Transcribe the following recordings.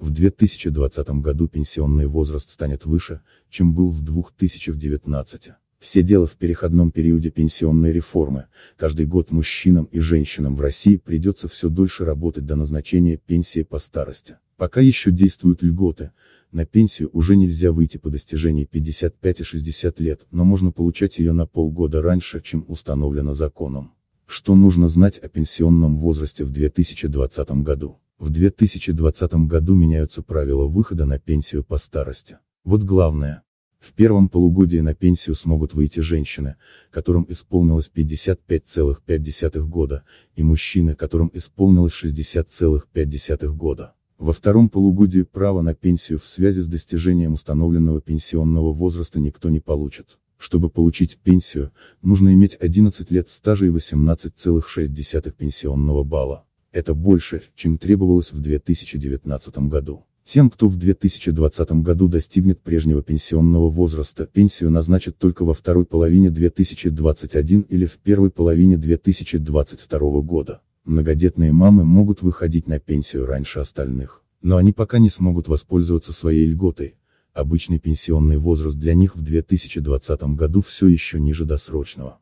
В 2020 году пенсионный возраст станет выше, чем был в 2019. Все дело в переходном периоде пенсионной реформы, каждый год мужчинам и женщинам в России придется все дольше работать до назначения пенсии по старости. Пока еще действуют льготы, на пенсию уже нельзя выйти по достижении 55 и 60 лет, но можно получать ее на полгода раньше, чем установлено законом. Что нужно знать о пенсионном возрасте в 2020 году? В 2020 году меняются правила выхода на пенсию по старости. Вот главное. В первом полугодии на пенсию смогут выйти женщины, которым исполнилось 55,5 года, и мужчины, которым исполнилось 60,5 года. Во втором полугодии право на пенсию в связи с достижением установленного пенсионного возраста никто не получит. Чтобы получить пенсию, нужно иметь 11 лет стажа и 18,6 пенсионного балла. Это больше, чем требовалось в 2019 году. Тем, кто в 2020 году достигнет прежнего пенсионного возраста, пенсию назначат только во второй половине 2021 или в первой половине 2022 года. Многодетные мамы могут выходить на пенсию раньше остальных, но они пока не смогут воспользоваться своей льготой. Обычный пенсионный возраст для них в 2020 году все еще ниже досрочного.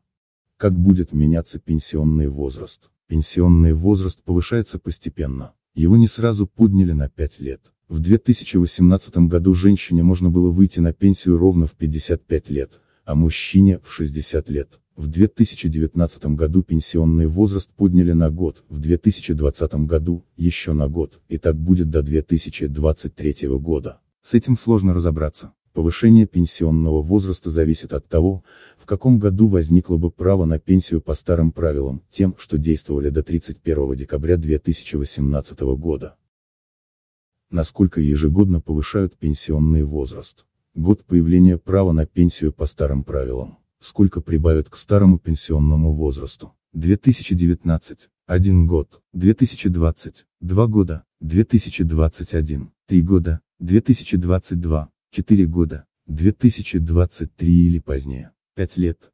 Как будет меняться пенсионный возраст? Пенсионный возраст повышается постепенно. Его не сразу подняли на 5 лет. В 2018 году женщине можно было выйти на пенсию ровно в 55 лет, а мужчине – в 60 лет. В 2019 году пенсионный возраст подняли на год, в 2020 году – еще на год, и так будет до 2023 года. С этим сложно разобраться. Повышение пенсионного возраста зависит от того, в каком году возникло бы право на пенсию по старым правилам, тем, что действовали до 31 декабря 2018 года. Насколько ежегодно повышают пенсионный возраст? Год появления права на пенсию по старым правилам. Сколько прибавят к старому пенсионному возрасту? 2019. 1 год. 2020. 2 года. 2021. 3 года. 2022. 4 года, 2023 или позднее, 5 лет.